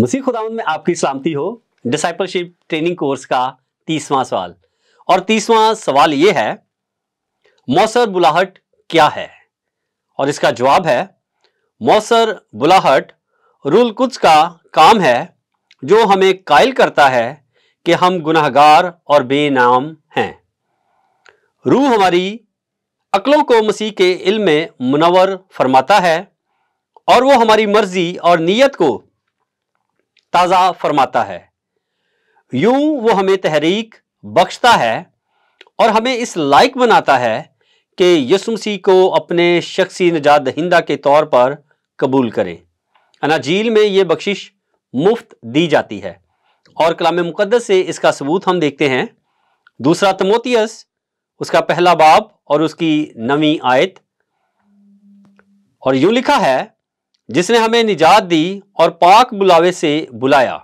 मसीह खुदाउन में आपकी सलामती हो डिसाइपलशिप ट्रेनिंग कोर्स का तीसवां सवाल और तीसवां सवाल ये है मौसर बुलाहट क्या है और इसका जवाब है मौसर बुलाहट रूल कुछ का काम है जो हमें कायल करता है कि हम गुनाहगार और बेनाम हैं रूह हमारी अकलों को मसीह के इल्म में मुनवर फरमाता है और वो हमारी मर्जी और नीयत को ताज़ा फरमाता है यूं वो हमें तहरीक बख्शता है और हमें इस लायक बनाता है कि यसुमसी को अपने शख्सी नजात दहिंदा के तौर पर कबूल करें अनाजील में ये बख्शिश मुफ्त दी जाती है और कलाम मुकदस से इसका सबूत हम देखते हैं दूसरा तमोतियस उसका पहला बाब और उसकी नवी आयत और यूं लिखा है जिसने हमें निजात दी और पाक बुलावे से बुलाया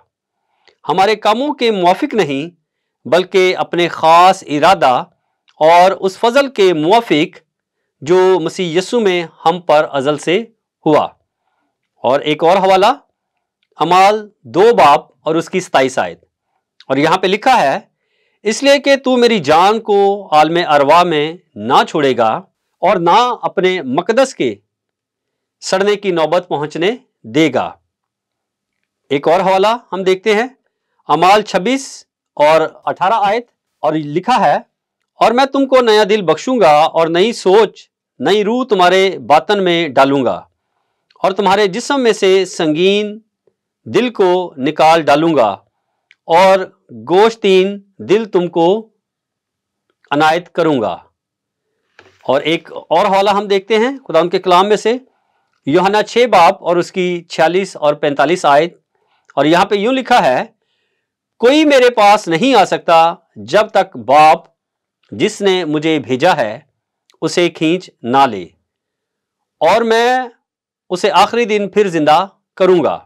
हमारे कामों के मुआफिक नहीं बल्कि अपने ख़ास इरादा और उस फजल के मुआफिक जो मसीह यसु में हम पर अजल से हुआ और एक और हवाला अमाल दो बाप और उसकी सताईस आयत और यहाँ पे लिखा है इसलिए कि तू मेरी जान को आलम अरवा में ना छोड़ेगा और ना अपने मकदस के सड़ने की नौबत पहुंचने देगा एक और हवाला हम देखते हैं अमाल 26 और 18 आयत और लिखा है और मैं तुमको नया दिल बख्शूंगा और नई सोच नई रूह तुम्हारे बातन में डालूंगा और तुम्हारे जिसम में से संगीन दिल को निकाल डालूंगा और गोश्तीन दिल तुमको अनायत करूंगा और एक और हवाला हम देखते हैं खुदा उनके कलाम में से योहना छः बाप और उसकी छियालीस और पैंतालीस आयत और यहाँ पे यूं लिखा है कोई मेरे पास नहीं आ सकता जब तक बाप जिसने मुझे भेजा है उसे खींच ना ले और मैं उसे आखिरी दिन फिर जिंदा करूँगा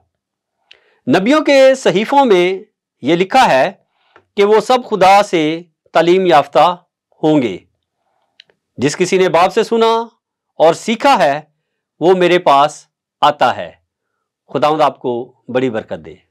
नबियों के सहीफ़ों में ये लिखा है कि वो सब खुदा से तालीम याफ्ता होंगे जिस किसी ने बाप से सुना और सीखा है वो मेरे पास आता है खुदावंद आपको बड़ी बरकत दे